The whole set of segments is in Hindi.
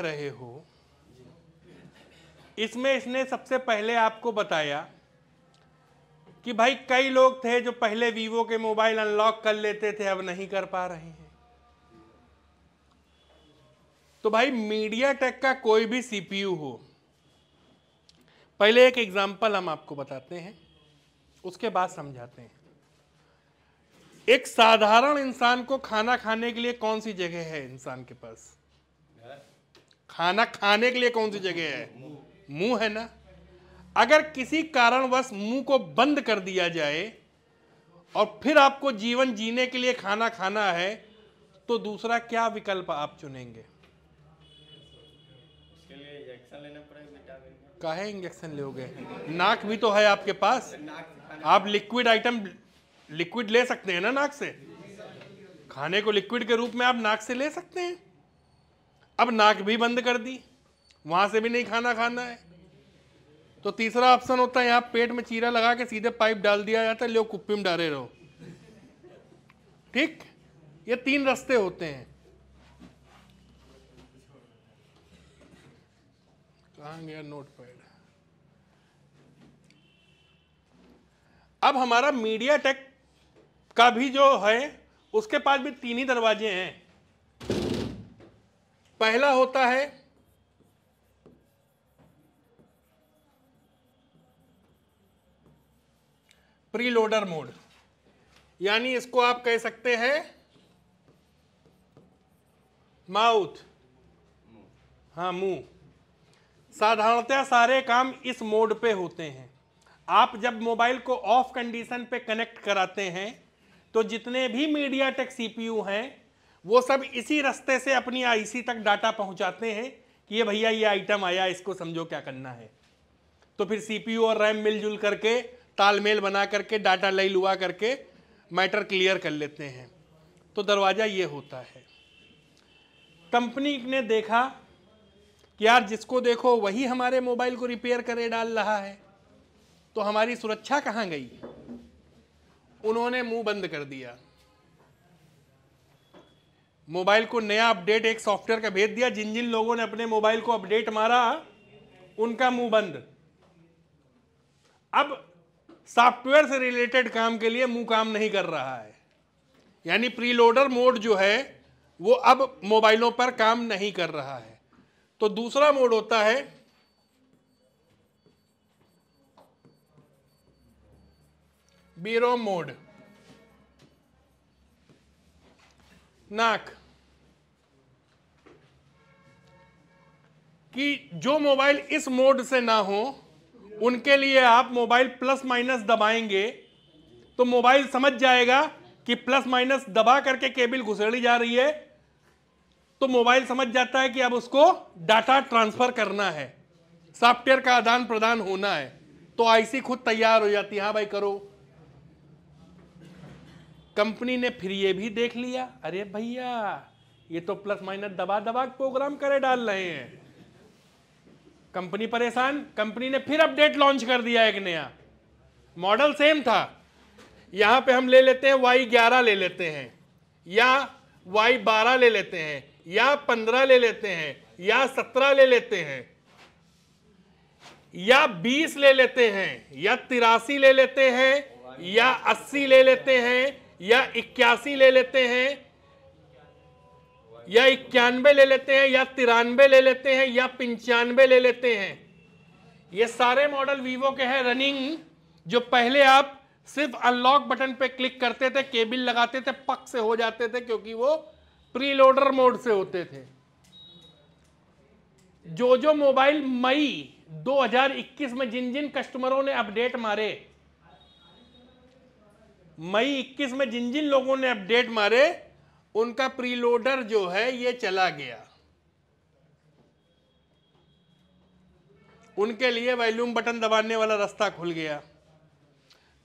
रहे हो इसमें इसने सबसे पहले आपको बताया कि भाई कई लोग थे जो पहले वीवो के मोबाइल अनलॉक कर लेते थे अब नहीं कर पा रहे हैं तो भाई मीडिया टेक का कोई भी सीपीयू हो पहले एक एग्जाम्पल हम आपको बताते हैं उसके बाद समझाते हैं एक साधारण इंसान को खाना खाने के लिए कौन सी जगह है इंसान के पास खाना खाने के लिए कौन सी जगह है मुंह है ना अगर किसी कारणवश मुंह को बंद कर दिया जाए और फिर आपको जीवन जीने के लिए खाना खाना है तो दूसरा क्या विकल्प आप चुनेंगे काहे इंजेक्शन लोगे नाक भी तो है आपके पास आप लिक्विड आइटम लिक्विड ले सकते हैं ना नाक से खाने को लिक्विड के रूप में आप नाक से ले सकते हैं अब नाक भी बंद कर दी वहां से भी नहीं खाना खाना है तो तीसरा ऑप्शन होता है यहाँ पेट में चीरा लगा के सीधे पाइप डाल दिया जाता है लो कुप्पी में डाले रहो ठीक ये तीन रास्ते होते हैं कहा गया नोट पैड अब हमारा मीडिया टेक का भी जो है उसके पास भी तीन ही दरवाजे हैं पहला होता है प्रीलोडर मोड यानी इसको आप कह सकते हैं माउथ हाँ मुंह साधारणतया सारे काम इस मोड पे होते हैं आप जब मोबाइल को ऑफ कंडीशन पे कनेक्ट कराते हैं तो जितने भी मीडिया टेक सीपीयू हैं वो सब इसी रास्ते से अपनी आईसी तक डाटा पहुंचाते हैं कि ये भैया ये आइटम आया इसको समझो क्या करना है तो फिर सीपीयू और रैम मिलजुल करके तालमेल बना करके डाटा लई लुआ करके मैटर क्लियर कर लेते हैं तो दरवाज़ा ये होता है कंपनी ने देखा कि यार जिसको देखो वही हमारे मोबाइल को रिपेयर करे डाल रहा है तो हमारी सुरक्षा कहाँ गई उन्होंने मुंह बंद कर दिया मोबाइल को नया अपडेट एक सॉफ्टवेयर का भेज दिया जिन जिन लोगों ने अपने मोबाइल को अपडेट मारा उनका मुंह बंद अब सॉफ्टवेयर से रिलेटेड काम के लिए मुंह काम नहीं कर रहा है यानी प्रीलोडर मोड जो है वो अब मोबाइलों पर काम नहीं कर रहा है तो दूसरा मोड होता है बीरो मोड नाक कि जो मोबाइल इस मोड से ना हो उनके लिए आप मोबाइल प्लस माइनस दबाएंगे तो मोबाइल समझ जाएगा कि प्लस माइनस दबा करके केबल घुसेड़ी जा रही है तो मोबाइल समझ जाता है कि अब उसको डाटा ट्रांसफर करना है सॉफ्टवेयर का आदान प्रदान होना है तो आईसी खुद तैयार हो जाती है हाँ भाई करो कंपनी ने फिर ये भी देख लिया अरे भैया ये तो प्लस माइनस दबा दबा प्रोग्राम करे डाल रहे हैं कंपनी परेशान कंपनी ने फिर अपडेट लॉन्च कर दिया एक नया मॉडल सेम था यहां पे हम ले लेते हैं वाई ग्यारह ले लेते हैं या वाई बारह ले लेते हैं या पंद्रह ले लेते हैं या सत्रह ले लेते हैं या बीस ले लेते हैं या तिरासी ले लेते हैं या अस्सी ले लेते हैं या इक्यासी ले लेते हैं या इक्यानवे ले लेते हैं या तिरानवे ले लेते हैं या पंचानवे ले लेते हैं ये सारे मॉडल वीवो के हैं रनिंग जो पहले आप सिर्फ अनलॉक बटन पे क्लिक करते थे केबिल लगाते थे पक से हो जाते थे क्योंकि वो प्रीलोडर मोड से होते थे जो जो मोबाइल मई 2021 में जिन जिन कस्टमरों ने अपडेट मारे मई 21 में जिन जिन लोगों ने अपडेट मारे उनका प्रीलोडर जो है ये चला गया उनके लिए वैल्यूम बटन दबाने वाला रास्ता खुल गया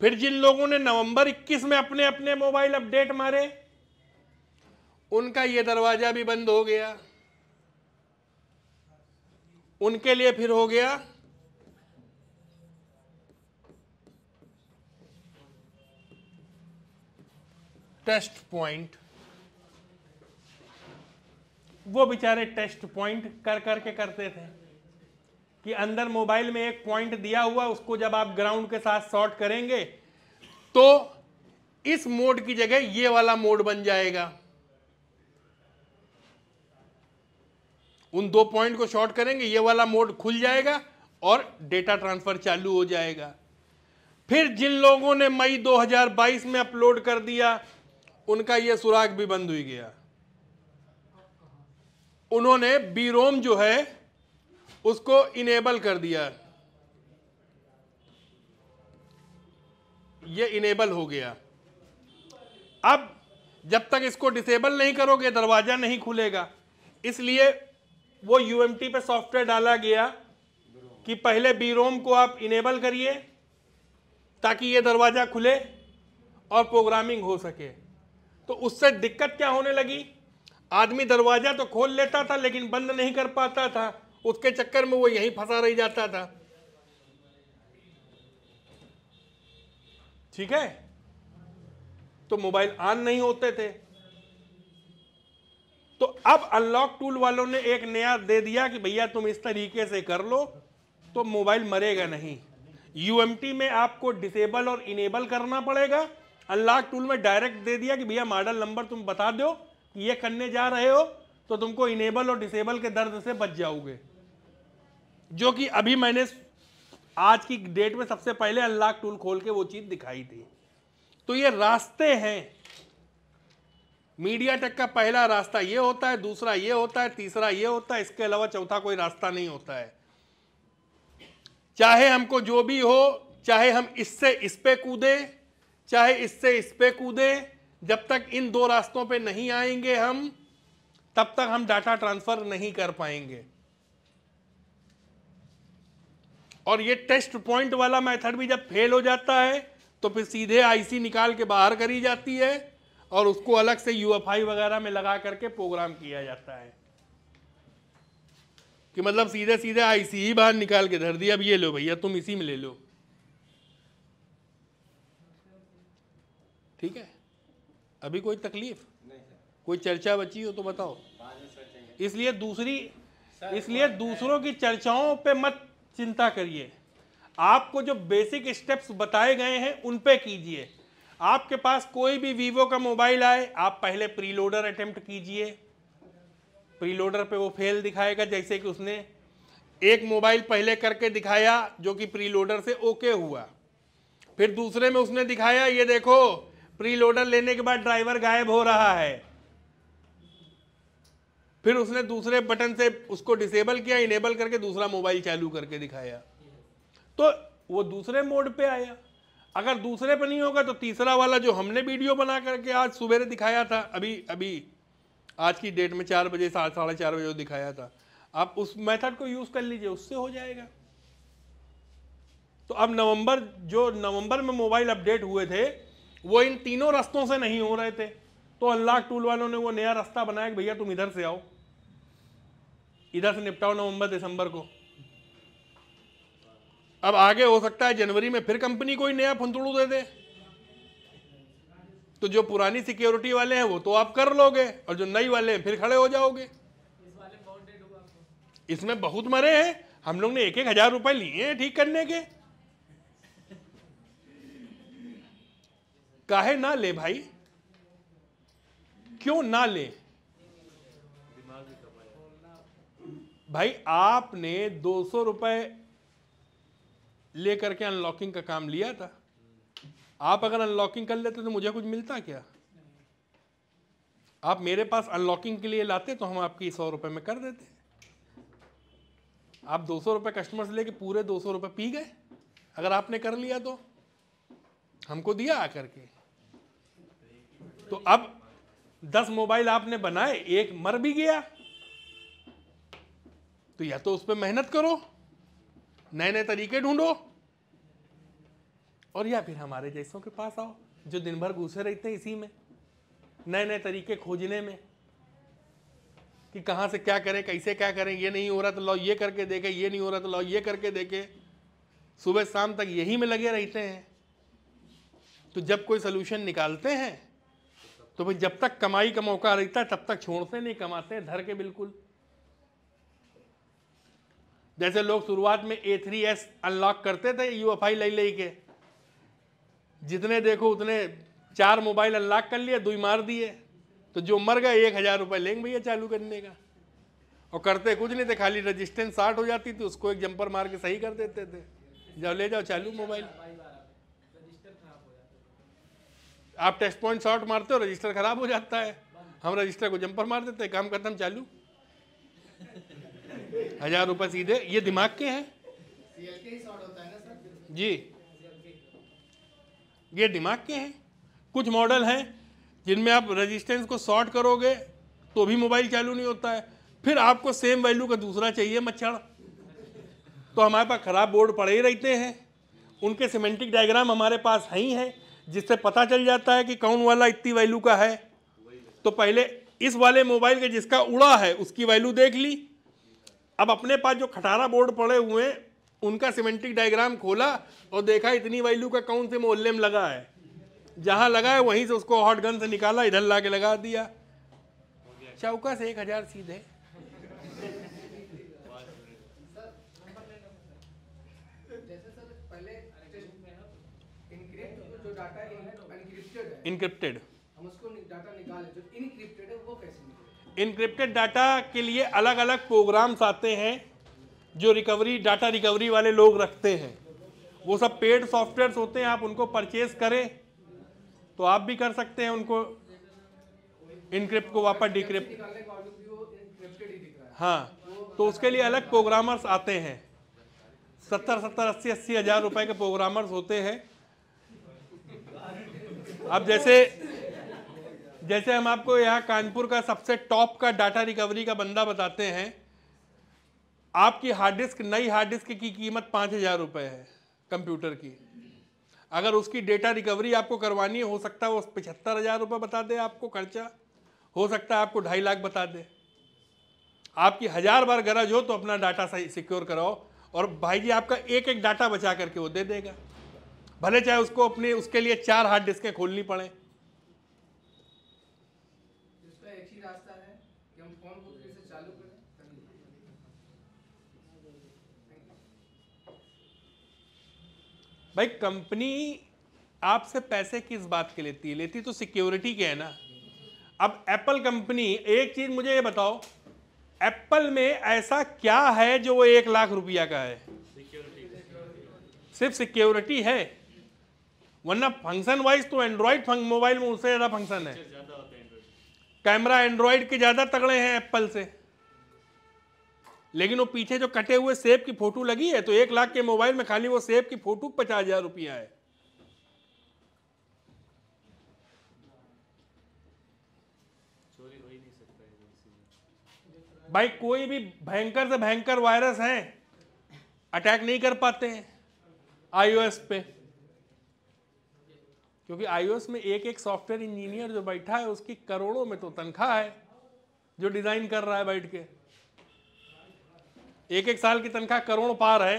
फिर जिन लोगों ने नवंबर 21 में अपने अपने मोबाइल अपडेट मारे उनका ये दरवाज़ा भी बंद हो गया उनके लिए फिर हो गया टेस्ट पॉइंट वो बेचारे टेस्ट पॉइंट कर करके करते थे कि अंदर मोबाइल में एक पॉइंट दिया हुआ उसको जब आप ग्राउंड के साथ शॉर्ट करेंगे तो इस मोड की जगह ये वाला मोड बन जाएगा उन दो पॉइंट को शॉर्ट करेंगे ये वाला मोड खुल जाएगा और डेटा ट्रांसफर चालू हो जाएगा फिर जिन लोगों ने मई 2022 में अपलोड कर दिया उनका यह सुराग भी बंद हुई गया उन्होंने बीरोम जो है उसको इनेबल कर दिया ये इनेबल हो गया अब जब तक इसको डिसेबल नहीं करोगे दरवाज़ा नहीं खुलेगा इसलिए वो यूएमटी पे सॉफ्टवेयर डाला गया कि पहले बीरोम को आप इनेबल करिए ताकि ये दरवाज़ा खुले और प्रोग्रामिंग हो सके तो उससे दिक्कत क्या होने लगी आदमी दरवाज़ा तो खोल लेता था लेकिन बंद नहीं कर पाता था उसके चक्कर में वो यहीं फंसा रह जाता था ठीक है तो मोबाइल ऑन नहीं होते थे तो अब अनलॉक टूल वालों ने एक नया दे दिया कि भैया तुम इस तरीके से कर लो तो मोबाइल मरेगा नहीं यूएमटी में आपको डिसेबल और इनेबल करना पड़ेगा अनलॉक टूल में डायरेक्ट दे दिया कि भैया मॉडल नंबर तुम बता दो ये करने जा रहे हो तो तुमको इनेबल और डिसेबल के दर्द से बच जाओगे जो कि अभी मैंने आज की डेट में सबसे पहले अनलॉक टूल खोल के वो चीज़ दिखाई थी तो ये रास्ते हैं मीडिया टेक का पहला रास्ता ये होता है दूसरा ये होता है तीसरा ये होता है इसके अलावा चौथा कोई रास्ता नहीं होता है चाहे हमको जो भी हो चाहे हम इससे इस पे कूदे चाहे इससे इस पे कूदे जब तक इन दो रास्तों पे नहीं आएंगे हम तब तक हम डाटा ट्रांसफर नहीं कर पाएंगे और ये टेस्ट पॉइंट वाला मेथड भी जब फेल हो जाता है तो फिर सीधे आईसी निकाल के बाहर करी जाती है और उसको अलग से यूएफआई वगैरह में लगा करके प्रोग्राम किया जाता है कि मतलब सीधे सीधे आईसी ही बाहर निकाल के धर दिया अब ये लो भैया तुम इसी में ले लो ठीक है अभी कोई तकलीफ कोई चर्चा बची हो तो बताओ इसलिए दूसरी इसलिए दूसरों की चर्चाओं पे मत चिंता करिए आपको जो बेसिक स्टेप्स बताए गए हैं उन पे कीजिए आपके पास कोई भी वीवो का मोबाइल आए आप पहले प्रीलोडर अटेम्प्ट कीजिए प्रीलोडर पे वो फेल दिखाएगा जैसे कि उसने एक मोबाइल पहले करके दिखाया जो कि प्रीलोडर से ओके हुआ फिर दूसरे में उसने दिखाया ये देखो प्रीलोडर लेने के बाद ड्राइवर गायब हो रहा है फिर उसने दूसरे बटन से उसको डिसेबल किया इनेबल करके दूसरा मोबाइल चालू करके दिखाया तो वो दूसरे मोड पे आया अगर दूसरे पे नहीं होगा तो तीसरा वाला जो हमने वीडियो बना करके आज सुबह दिखाया था अभी अभी आज की डेट में चार बजे साढ़े साढ़े चार बजे दिखाया था आप उस मेथड को यूज़ कर लीजिए उससे हो जाएगा तो अब नवंबर जो नवंबर में मोबाइल अपडेट हुए थे वो इन तीनों रास्तों से नहीं हो रहे थे तो अल्लाह टूल वालों ने वो नया रास्ता बनाया कि भैया तुम इधर से आओ इधर से निपटाओ नवंबर दिसंबर को अब आगे हो सकता है जनवरी में फिर कंपनी कोई नया फंतुड़ू दे दे तो जो पुरानी सिक्योरिटी वाले हैं वो तो आप कर लोगे और जो नई वाले हैं फिर खड़े हो जाओगे इसमें बहुत मरे हैं हम लोग ने एक एक हजार रुपए लिए हैं ठीक करने के काहे ना ले भाई क्यों ना ले भाई आपने दो सौ रुपए लेकर के अनलॉकिंग का काम लिया था आप अगर अनलॉकिंग कर लेते तो मुझे कुछ मिलता क्या आप मेरे पास अनलॉकिंग के लिए लाते तो हम आपकी सौ रुपए में कर देते आप दो सौ रुपये कस्टमर से लेके पूरे दो सौ रुपये पी गए अगर आपने कर लिया तो हमको दिया आकर के तो अब दस मोबाइल आपने बनाए एक मर भी गया तो या तो उस पर मेहनत करो नए नए तरीके ढूंढो और या फिर हमारे जैसों के पास आओ जो दिन भर घुसे रहते हैं इसी में नए नए तरीके खोजने में कि कहां से क्या करें कैसे क्या करें ये नहीं हो रहा तो लाओ ये करके देखे ये नहीं हो रहा तो लाओ ये करके देखे सुबह शाम तक यही में लगे रहते हैं तो जब कोई सोल्यूशन निकालते हैं तो भाई जब तक कमाई का मौका रहता है तब तक छोड़ते नहीं कमाते हैं धर के बिल्कुल जैसे लोग शुरुआत में ए थ्री एस अनलॉक करते थे यू एफ आई ले के जितने देखो उतने चार मोबाइल अनलॉक कर लिए दुई मार दिए तो जो मर गए एक हज़ार रुपये लेंगे भैया चालू करने का और करते कुछ नहीं थे खाली रजिस्टेंस शार्ट हो जाती थी उसको एक जंपर मार के सही कर देते थे जब ले जाओ चालू मोबाइल आप टेस्ट पॉइंट शॉर्ट मारते हो रजिस्टर खराब हो जाता है हम रजिस्टर को जंपर मार देते हैं काम खत्म चालू हजार रुपए सीधे ये दिमाग के हैं जी ये दिमाग के हैं कुछ मॉडल हैं जिनमें आप रेजिस्टेंस को शॉर्ट करोगे तो भी मोबाइल चालू नहीं होता है फिर आपको सेम वैल्यू का दूसरा चाहिए मच्छर तो हमारे पास खराब बोर्ड पड़े ही रहते हैं उनके सिमेंटिक डायग्राम हमारे पास है ही हैं जिससे पता चल जाता है कि कौन वाला इतनी वैल्यू का है तो पहले इस वाले मोबाइल के जिसका उड़ा है उसकी वैल्यू देख ली अब अपने पास जो खटारा बोर्ड पड़े हुए हैं उनका सिमेंटिक डायग्राम खोला और देखा इतनी वैल्यू का कौन से मोहल्ले में लगा है जहाँ लगा है वहीं से उसको हॉट गन से निकाला इधर ला के लगा दिया चौका से एक हज़ार सीधे encrypted data encrypted encrypted data के लिए अलग अलग प्रोग्राम्स आते हैं जो रिकवरी डाटा रिकवरी वाले लोग रखते हैं वो सब पेड सॉफ्टवेयर होते हैं आप उनको परचेज करें तो आप भी कर सकते हैं उनको इनक्रिप्ट को वापस डिक्रिप्ट हाँ तो उसके लिए अलग प्रोग्रामर्स आते हैं सत्तर सत्तर अस्सी अस्सी हज़ार रुपए के प्रोग्रामर्स होते हैं अब जैसे जैसे हम आपको यहाँ कानपुर का सबसे टॉप का डाटा रिकवरी का बंदा बताते हैं आपकी हार्ड डिस्क नई हार्ड डिस्क की कीमत पाँच हज़ार रुपये है कंप्यूटर की अगर उसकी डेटा रिकवरी आपको करवानी हो सकता है वो पचहत्तर हज़ार रुपये बता दे आपको खर्चा हो सकता है आपको ढाई लाख बता दे आपकी हज़ार बार गरज हो तो अपना डाटा सही सिक्योर कराओ और भाई जी आपका एक एक डाटा बचा करके वो दे देगा भले चाहे उसको अपने उसके लिए चार हार्ड डिस्कें खोलनी पड़े भाई कंपनी आपसे पैसे किस बात के लेती है लेती तो सिक्योरिटी के है ना अब एप्पल कंपनी एक चीज़ मुझे ये बताओ एप्पल में ऐसा क्या है जो वो एक लाख रुपया का है सिर्फ सिक्योरिटी है वरना फंक्शन वाइज तो एंड्रॉइड मोबाइल में उससे ज़्यादा फंक्शन है कैमरा एंड्रॉइड के ज़्यादा तगड़े हैं एप्पल से लेकिन वो पीछे जो कटे हुए सेब की फोटो लगी है तो एक लाख के मोबाइल में खाली वो सेब की फोटो पचास हजार रुपया है भाई कोई भी भयंकर से भयंकर वायरस है अटैक नहीं कर पाते हैं आईओएस पे क्योंकि आईओएस में एक एक सॉफ्टवेयर इंजीनियर जो बैठा है उसकी करोड़ों में तो तनख्वाह है जो डिज़ाइन कर रहा है बैठ के एक एक साल की तनख्वाह करोड़ पार है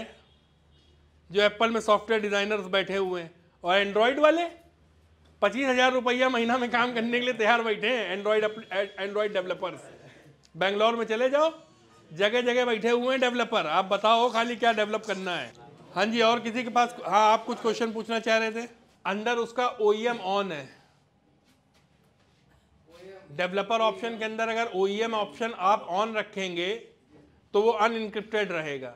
जो एप्पल में सॉफ्टवेयर डिज़ाइनर्स बैठे हुए हैं और एंड्रॉयड वाले पच्चीस हज़ार रुपया महीना में काम करने के लिए तैयार बैठे हैं एंड्रॉयड एंड्रॉयड डेवलपर्स बेंगलोर में चले जाओ जगह जगह बैठे हुए हैं डेवलपर आप बताओ खाली क्या डेवलप करना है हाँ जी और किसी के पास हाँ आप कुछ क्वेश्चन पूछना चाह रहे थे अंदर उसका ओ ऑन e है डेवलपर ऑप्शन के अंदर अगर ओ ऑप्शन e आप ऑन रखेंगे तो वो अनइनक्रिप्टेड रहेगा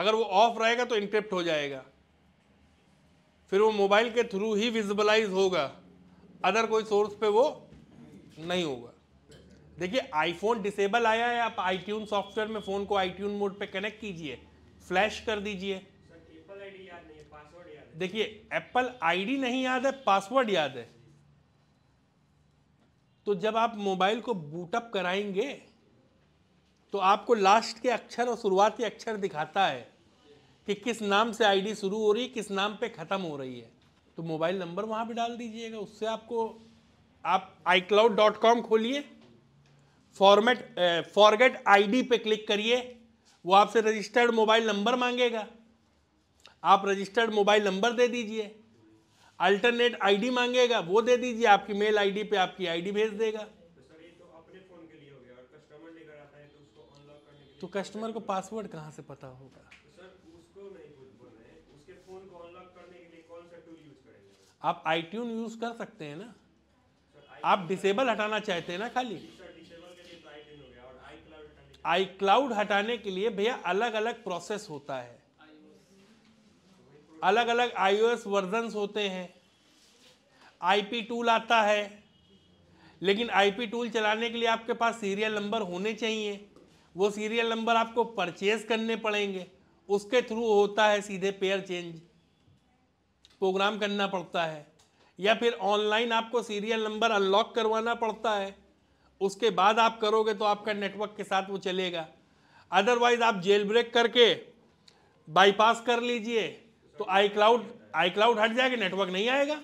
अगर वो ऑफ रहेगा तो इनक्रिप्ट हो जाएगा फिर वो मोबाइल के थ्रू ही विजिबलाइज होगा अदर कोई सोर्स पे वो नहीं होगा देखिए आईफोन डिसेबल आया है आप आई सॉफ्टवेयर में फ़ोन को आई मोड पे कनेक्ट कीजिए फ्लैश कर दीजिए देखिए एप्पल आईडी नहीं याद है पासवर्ड याद है तो जब आप मोबाइल को बूटअप कराएंगे तो आपको लास्ट के अक्षर और शुरुआत के अक्षर दिखाता है कि किस नाम से आईडी शुरू हो रही है किस नाम पे ख़त्म हो रही है तो मोबाइल नंबर वहाँ पर डाल दीजिएगा उससे आपको आप आई क्लाउड डॉट कॉम खोलिए फॉर्मेट फॉरगेट आईडी पे क्लिक करिए वो आपसे रजिस्टर्ड मोबाइल नंबर मांगेगा आप रजिस्टर्ड मोबाइल नंबर दे दीजिए अल्टरनेट आईडी मांगेगा वो दे दीजिए आपकी मेल आईडी पे आपकी आईडी भेज देगा तो कस्टमर तो तो तो को पासवर्ड कहाँ से पता होगा आप आई ट्यून यूज कर सकते हैं ना आप डिसेबल हटाना चाहते हैं ना खाली आई क्लाउड हटाने के लिए भैया अलग अलग प्रोसेस होता है अलग अलग आई वर्जन्स होते हैं आईपी टूल आता है लेकिन आईपी टूल चलाने के लिए आपके पास सीरियल नंबर होने चाहिए वो सीरियल नंबर आपको परचेज करने पड़ेंगे उसके थ्रू होता है सीधे पेयर चेंज प्रोग्राम करना पड़ता है या फिर ऑनलाइन आपको सीरियल नंबर अनलॉक करवाना पड़ता है उसके बाद आप करोगे तो आपका नेटवर्क के साथ वो चलेगा अदरवाइज़ आप जेल ब्रेक करके बाईपास कर लीजिए तो आई क्लाउड आई क्लाउड हट जाएगा नेटवर्क नहीं आएगा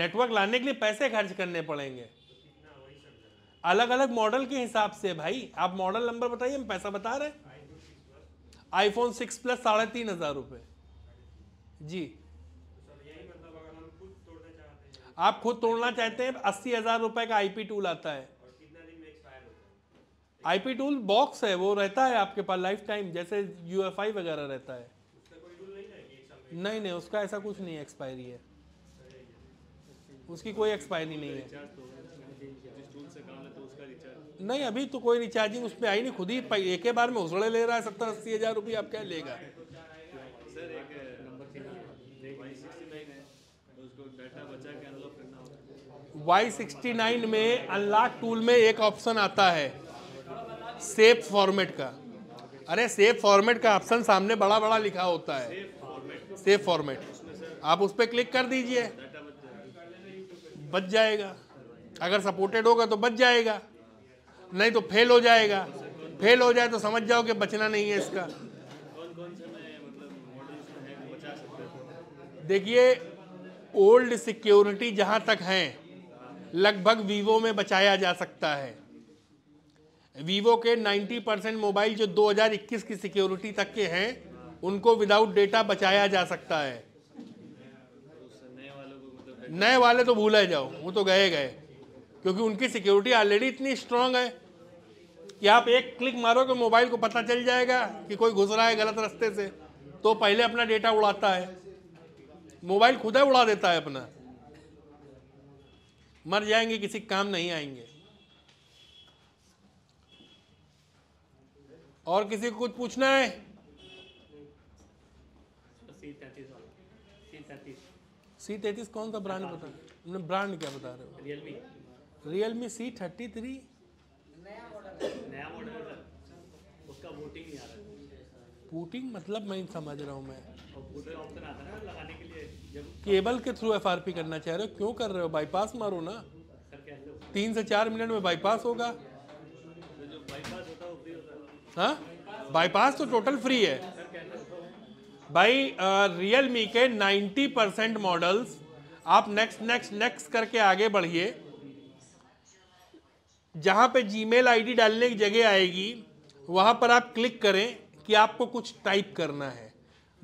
नेटवर्क लाने के लिए पैसे खर्च करने पड़ेंगे अलग अलग मॉडल के हिसाब से भाई आप मॉडल नंबर बताइए हम पैसा बता रहे आईफोन सिक्स प्लस साढ़े तीन हजार रुपये जी आप खुद तोड़ना चाहते हैं अस्सी हजार रुपए का आईपी टूल आता है आईपी टूल बॉक्स है वो रहता है आपके पास लाइफ टाइम जैसे यूएफआई वगैरह रहता है नहीं नहीं उसका ऐसा कुछ नहीं एक्सपायरी है उसकी कोई एक्सपायरी नहीं है नहीं अभी तो कोई रिचार्जिंग उस पर आई नहीं खुद ही एक बार में उसड़े ले रहा है सत्तर अस्सी हज़ार रुपये आप क्या लेगा वाई सिक्सटी नाइन में अनलॉक टूल में एक ऑप्शन आता है सेफ फॉर्मेट का अरे सेफ फॉर्मेट का ऑप्शन सामने बड़ा बड़ा लिखा होता है सेव फॉर्मेट आप उस पर क्लिक कर दीजिए बच जाएगा अगर सपोर्टेड होगा तो बच जाएगा नहीं तो फेल हो जाएगा फेल हो जाए तो समझ जाओ कि बचना नहीं है इसका देखिए ओल्ड सिक्योरिटी जहां तक है लगभग वीवो में बचाया जा सकता है वीवो के 90 परसेंट मोबाइल जो 2021 की सिक्योरिटी तक के हैं उनको विदाउट डेटा बचाया जा सकता है नए वाले तो भूला जाओ वो तो गए गए क्योंकि उनकी सिक्योरिटी ऑलरेडी इतनी स्ट्रांग है कि आप एक क्लिक मारोगे मोबाइल को पता चल जाएगा कि कोई घुस रहा है गलत रास्ते से तो पहले अपना डेटा उड़ाता है मोबाइल खुद ही उड़ा देता है अपना मर जाएंगे किसी काम नहीं आएंगे और किसी को कुछ पूछना है सी तैतीस कौन सा ब्रांड बता रहे ब्रांड क्या बता रहे हो Realme Realme C thirty three उसका वोटिंग नहीं आ रहा पुटिंग मतलब मैं समझ रहा हूँ मैं केबल के थ्रू एफआरपी करना चाह रहे हो क्यों कर रहे हो बाईपास मारो ना तीन से चार मिनट में बाईपास होगा तो हाँ बाईपास तो टोटल फ्री है भाई रियल मी के 90 परसेंट मॉडल्स आप नेक्स्ट नेक्स्ट नेक्स्ट करके आगे बढ़िए जहाँ पे जीमेल आईडी डालने की जगह आएगी वहाँ पर आप क्लिक करें कि आपको कुछ टाइप करना है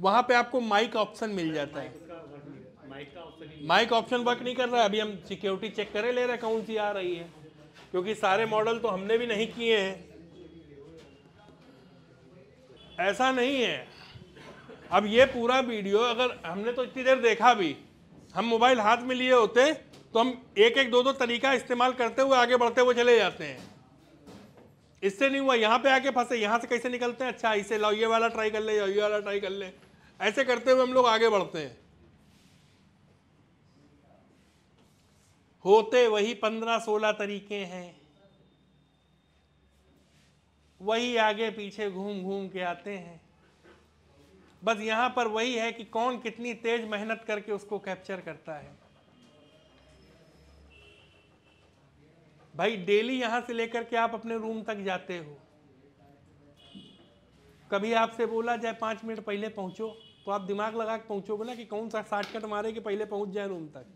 वहाँ पे आपको माइक ऑप्शन मिल जाता है माइक ऑप्शन वर्क नहीं कर रहा है अभी हम सिक्योरिटी चेक करें ले रहे कौन सी आ रही है क्योंकि सारे मॉडल तो हमने भी नहीं किए हैं ऐसा नहीं है अब ये पूरा वीडियो अगर हमने तो इतनी देर देखा भी हम मोबाइल हाथ में लिए होते तो हम एक एक दो दो तरीका इस्तेमाल करते हुए आगे बढ़ते हुए चले जाते हैं इससे नहीं हुआ यहाँ पे आके फंसे यहाँ से कैसे निकलते हैं अच्छा इसे लाओ ये वाला ट्राई कर ले ये वाला ट्राई कर ले ऐसे करते हुए हम लोग आगे बढ़ते हैं होते वही पंद्रह सोलह तरीके हैं वही आगे पीछे घूम घूम के आते हैं बस यहां पर वही है कि कौन कितनी तेज मेहनत करके उसको कैप्चर करता है भाई डेली यहां से लेकर के आप अपने रूम तक जाते हो कभी आपसे बोला जाए पांच मिनट पहले पहुंचो तो आप दिमाग लगा के पहुंचोगे ना कि कौन सा शॉर्टकट मारे कि पहले पहुंच जाए रूम तक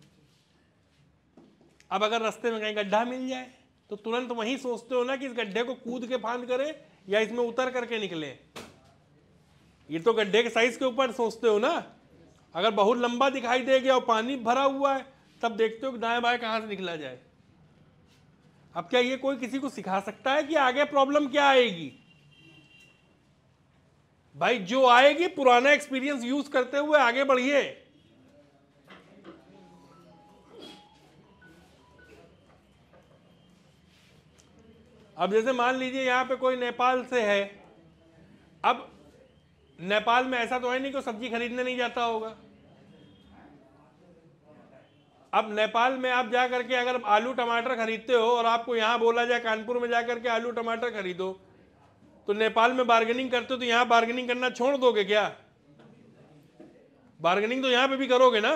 अब अगर रास्ते में कहीं गड्ढा मिल जाए तो तुरंत वहीं सोचते हो ना कि इस गड्ढे को कूद के फांद करें या इसमें उतर करके निकले ये तो गड्ढे के साइज के ऊपर सोचते हो ना अगर बहुत लंबा दिखाई दे गया और पानी भरा हुआ है तब देखते हो कि दाएं बाएं कहाँ से निकला जाए अब क्या ये कोई किसी को सिखा सकता है कि आगे प्रॉब्लम क्या आएगी भाई जो आएगी पुराना एक्सपीरियंस यूज करते हुए आगे बढ़िए अब जैसे मान लीजिए यहां पे कोई नेपाल से है अब नेपाल में ऐसा तो है नहीं कि सब्जी खरीदने नहीं जाता होगा अब नेपाल में आप जा करके अगर आलू टमाटर खरीदते हो और आपको यहां बोला जाए कानपुर में जाकर के आलू टमाटर खरीदो तो नेपाल में बार्गेनिंग करते हो तो यहाँ बार्गेनिंग करना छोड़ दोगे क्या बार्गेनिंग तो यहां पे भी करोगे ना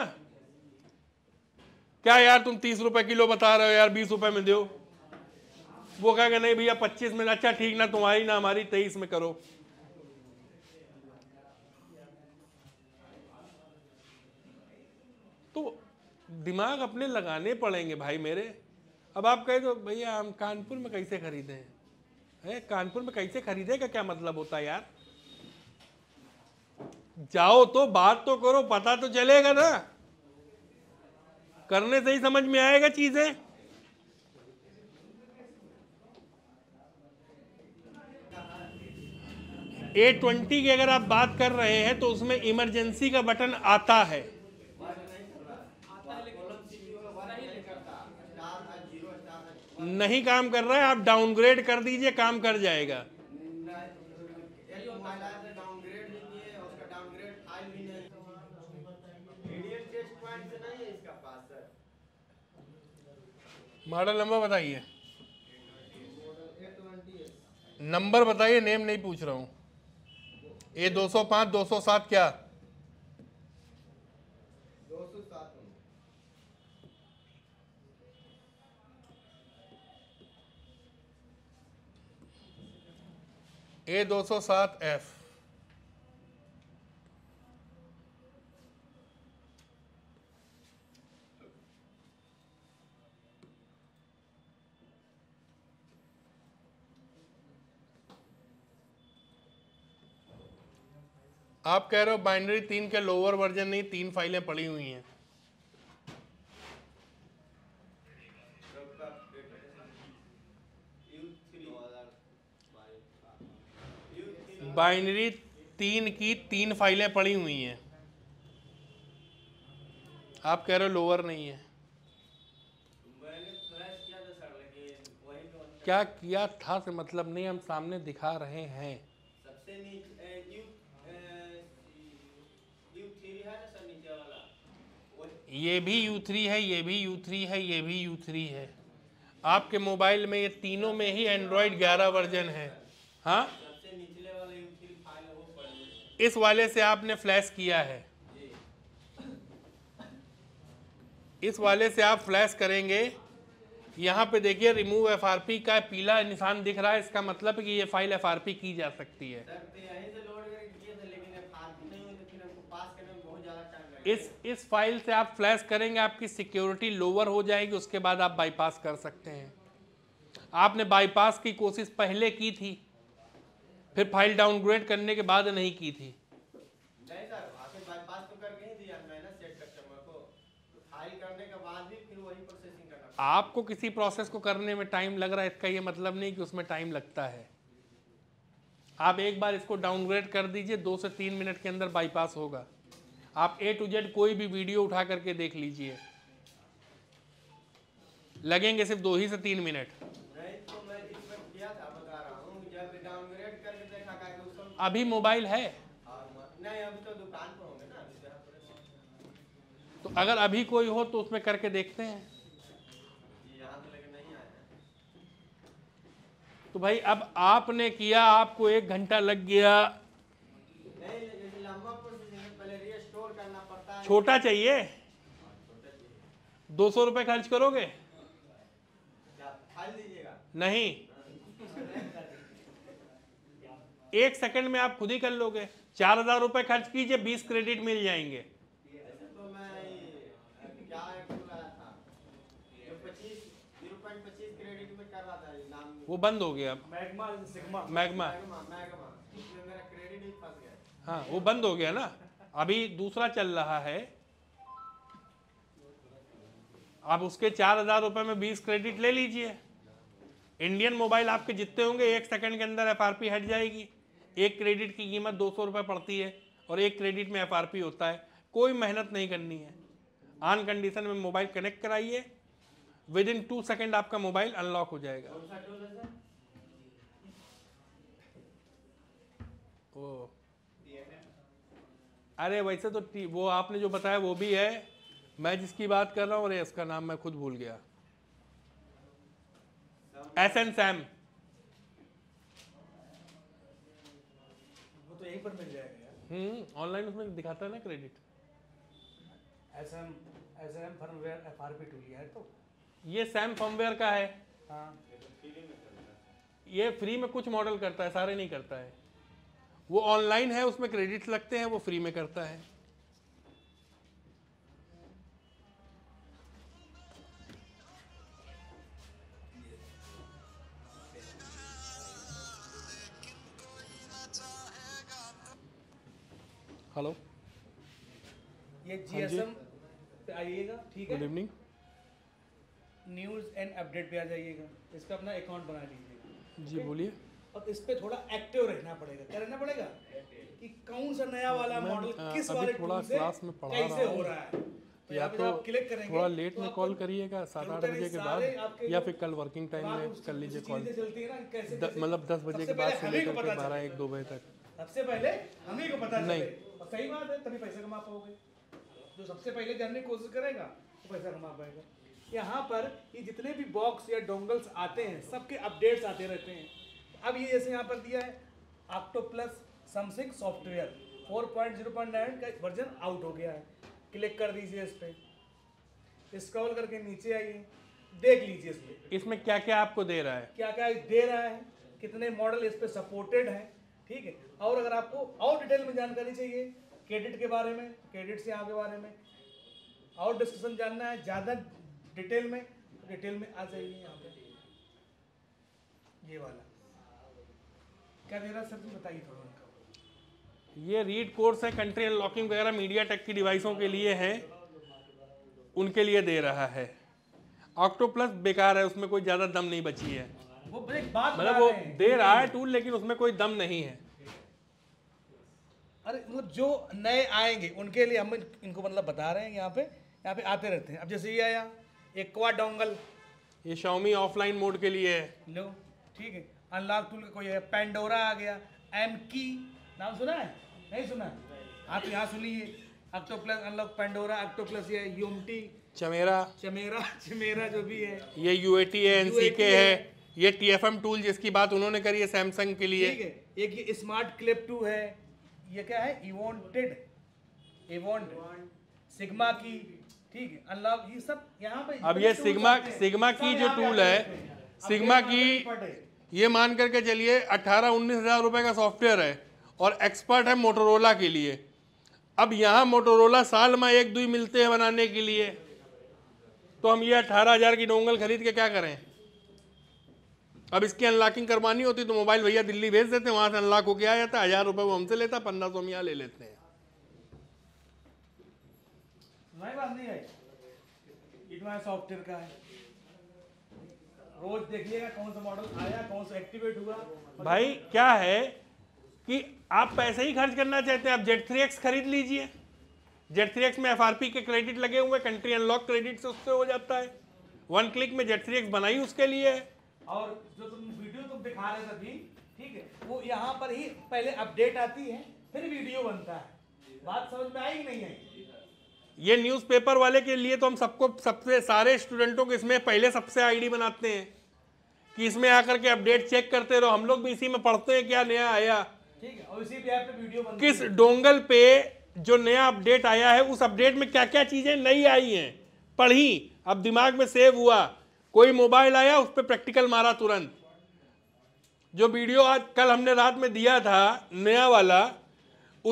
क्या यार तुम तीस रुपए किलो बता रहे हो यार बीस रुपए में दो वो कहेगा नहीं भैया पच्चीस में अच्छा ठीक ना तुम्हारी ना हमारी तेईस में करो दिमाग अपने लगाने पड़ेंगे भाई मेरे अब आप कहे तो भैया हम कानपुर में कैसे खरीदें है कानपुर में कैसे खरीदेगा क्या मतलब होता है यार जाओ तो बात तो करो पता तो चलेगा ना करने से ही समझ में आएगा चीजें ए ट्वेंटी की अगर आप बात कर रहे हैं तो उसमें इमरजेंसी का बटन आता है नहीं काम कर रहा है आप डाउनग्रेड कर दीजिए काम कर जाएगा मॉडल नंबर बताइए नंबर बताइए नेम नहीं पूछ रहा हूं ए 205 207 क्या ए सात एफ आप कह रहे हो बाइनरी तीन के लोअर वर्जन नहीं तीन फाइलें पड़ी हुई हैं बाइनरी तीन की तीन फाइलें पड़ी हुई हैं आप कह रहे हो लोअर नहीं है क्या किया था से मतलब नहीं हम सामने दिखा रहे हैं सबसे ये भी यू थ्री है ये भी यू थ्री है ये भी यू थ्री है आपके मोबाइल में ये तीनों में ही एंड्रॉयड ग्यारह वर्जन है हाँ इस वाले से आपने फ्लैश किया है इस वाले से आप फ्लैश करेंगे यहाँ पे देखिए रिमूव एफआरपी का पीला निशान दिख रहा है इसका मतलब है कि ये फाइल एफआरपी की जा सकती है तो इस इस फाइल से आप फ्लैश करेंगे आपकी सिक्योरिटी लोअर हो जाएगी उसके बाद आप बाईपास कर सकते हैं आपने बाईपास की कोशिश पहले की थी फिर फाइल डाउनग्रेड करने के बाद नहीं की थी तो तो आपको किसी प्रोसेस को करने में टाइम लग रहा है इसका ये मतलब नहीं कि उसमें टाइम लगता है आप एक बार इसको डाउनग्रेड कर दीजिए दो से तीन मिनट के अंदर बाईपास होगा आप ए टू जेड कोई भी वीडियो उठा करके देख लीजिए लगेंगे सिर्फ दो ही से तीन मिनट अभी मोबाइल तो है तो अगर अभी कोई हो तो उसमें करके देखते हैं तो, तो भाई अब आपने किया आपको एक घंटा लग गया छोटा चाहिए दो सौ रुपये खर्च करोगे नहीं एक सेकंड में आप खुद ही कर लोगे चार हजार रुपए खर्च कीजिए बीस क्रेडिट मिल जाएंगे तो वो बंद हो गया मैग्मा हाँ वो बंद हो गया ना अभी दूसरा चल रहा है आप उसके चार हजार रुपए में बीस क्रेडिट ले लीजिए इंडियन मोबाइल आपके जितने होंगे एक सेकंड के अंदर एफआरपी हट जाएगी एक क्रेडिट की कीमत दो सौ रुपये पड़ती है और एक क्रेडिट में एफ होता है कोई मेहनत नहीं करनी है आन कंडीशन में मोबाइल कनेक्ट कराइए विद इन टू सेकेंड आपका मोबाइल अनलॉक हो जाएगा ओ अरे वैसे तो वो आपने जो बताया वो भी है मैं जिसकी बात कर रहा हूँ अरे इसका नाम मैं खुद भूल गया एस एन सैम यहीं पर मिल जाएगा यार ऑनलाइन हम्म, उसमें दिखाता है ना credit S M firmware F R है तो ये सैम फर्मवेयर का है हाँ ये फ्री तो में कुछ मॉडल करता है सारे नहीं करता है वो ऑनलाइन है उसमें क्रेडिट्स लगते हैं वो फ्री में करता है हेलो ये हाँ जीएसएम पे आइएगा ठीक है good evening news and update पे आ जाइएगा इसका अपना अकाउंट बना लीजिएगा जी बोलिए और इस पे थोड़ा एक्टिव रहना पड़ेगा क्या रहना पड़ेगा कि कौन सा नया वाला मॉडल किस वाले थोड़ा क्लास में पढ़ा कैसे हो रहा है तो या तो क्लिक करेंगे थोड़ा लेट तो में कॉल करिएगा सात आठ बजे के बाद या फिर कल वर्किंग टाइम में कर लीजिए कॉल मतलब दस बजे के बाद से लेकर बारह एक दो बजे तक सबसे पहले हमें को पता नहीं और सही बात है तभी पैसा कमा पाओगे जो सबसे पहले जानने की कोशिश करेगा वो तो पैसा कमा पाएगा यहाँ पर ये जितने भी बॉक्स या डोंगल्स आते हैं सबके अपडेट्स आते रहते हैं अब ये जैसे यहाँ पर दिया है octo plus Samsung software nine का वर्जन आउट हो गया है क्लिक कर दीजिए इस पर स्क्रॉल करके नीचे आइए देख लीजिए इसमें इसमें क्या क्या आपको दे रहा है क्या क्या दे रहा है कितने मॉडल इस पर सपोर्टेड हैं ठीक है और अगर आपको और डिटेल में जानकारी चाहिए क्रेडिट के बारे में क्रेडिट से आगे बारे में और डिस्कशन जानना है ज़्यादा डिटेल में डिटेल तो में आ जाइए यहाँ पे ये वाला क्या दे रहा सर जी बताइए थोड़ा उनका ये रीड कोर्स है कंट्री अनलॉकिंग वगैरह मीडिया टेक की डिवाइसों के लिए है उनके लिए दे रहा है ऑक्टो प्लस बेकार है उसमें कोई ज़्यादा दम नहीं बची है वो ब्रेक बात मतलब वो दे रहा है टूल लेकिन उसमें कोई दम नहीं है अरे मतलब जो नए आएंगे उनके लिए हम इनको मतलब बता रहे हैं यहाँ पे यहाँ पे आते रहते हैं अब जैसे ये आया एक क्वाड डोंगल ये शाओमी ऑफलाइन मोड के लिए है लो ठीक है अनलॉक टूल का कोई है पेंडोरा आ गया एम की नाम सुना है नहीं सुना है आप यहाँ सुनिए octo plus unlock Pandora octo plus ये यूमटी चमेरा चमेरा चमेरा जो भी है ये यू है एन है ये टी एफ एम टूल जिसकी बात उन्होंने करी है सैमसंग के लिए ठीक है एक ये स्मार्ट क्लिप टू है ये क्या है इवॉन्टेड इवॉन्ट सिग्मा की ठीक है अनलॉक ये सब यहाँ पे अब ये सिग्मा सिग्मा की जो टूल है सिग्मा की ये मान करके चलिए अट्ठारह उन्नीस हज़ार रुपए का सॉफ्टवेयर है और एक्सपर्ट है मोटोरोला के लिए अब यहाँ मोटोरोला साल में एक दुई मिलते हैं बनाने के लिए तो हम ये अट्ठारह हज़ार की डोंगल खरीद के क्या करें अब इसकी अनलॉकिंग करवानी होती तो मोबाइल भैया दिल्ली भेज देते वहां से अनलॉक होके आ जाता हज़ार रुपए वो हमसे लेता पंद्रह सौ हम ले लेते हैं सॉफ्टवेयर का है रोज देखिएगा कौन सा मॉडल आया कौन सा एक्टिवेट हुआ भाई क्या है कि आप पैसे ही खर्च करना चाहते हैं आप जेट थ्री एक्स खरीद लीजिए जेट थ्री एक्स में एफ के क्रेडिट लगे हुए कंट्री अनलॉक क्रेडिट से उससे हो जाता है वन क्लिक में जेट थ्री एक्स बनाई उसके लिए है और जो तुम वीडियो तुम दिखा रहे थे सभी ठीक है वो यहाँ पर ही पहले अपडेट आती है फिर वीडियो बनता है बात समझ में आई नहीं है ये न्यूज़पेपर वाले के लिए तो हम सबको सबसे सारे स्टूडेंटों को इसमें पहले सबसे आईडी बनाते हैं कि इसमें आकर के अपडेट चेक करते रहो हम लोग भी इसी में पढ़ते हैं क्या नया आया ठीक है और इसी पे ऐप पे वीडियो बनती किस डोंगल पे जो नया अपडेट आया है उस अपडेट में क्या क्या चीज़ें नई आई हैं पढ़ी अब दिमाग में सेव हुआ कोई मोबाइल आया उस पर प्रैक्टिकल मारा तुरंत जो वीडियो आज कल हमने रात में दिया था नया वाला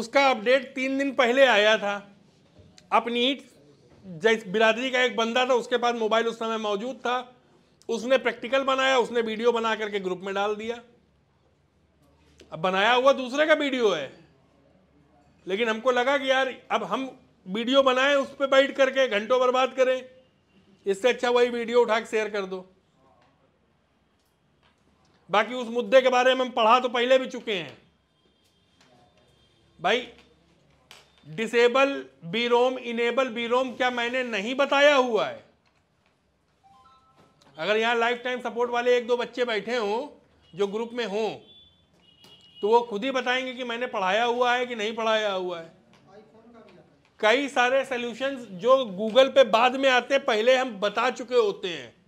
उसका अपडेट तीन दिन पहले आया था अपनी जैस बिरादरी का एक बंदा था उसके पास मोबाइल उस समय मौजूद था उसने प्रैक्टिकल बनाया उसने वीडियो बना करके ग्रुप में डाल दिया अब बनाया हुआ दूसरे का वीडियो है लेकिन हमको लगा कि यार अब हम वीडियो बनाएं उस पर बैठ करके घंटों बर्बाद करें इससे अच्छा वही वीडियो उठा के शेयर कर दो बाकी उस मुद्दे के बारे में हम पढ़ा तो पहले भी चुके हैं भाई डिसेबल बीरोम इनेबल बीरोम क्या मैंने नहीं बताया हुआ है अगर यहां लाइफ टाइम सपोर्ट वाले एक दो बच्चे बैठे हों जो ग्रुप में हों तो वो खुद ही बताएंगे कि मैंने पढ़ाया हुआ है कि नहीं पढ़ाया हुआ है कई सारे सोल्यूशन जो गूगल पे बाद में आते हैं पहले हम बता चुके होते हैं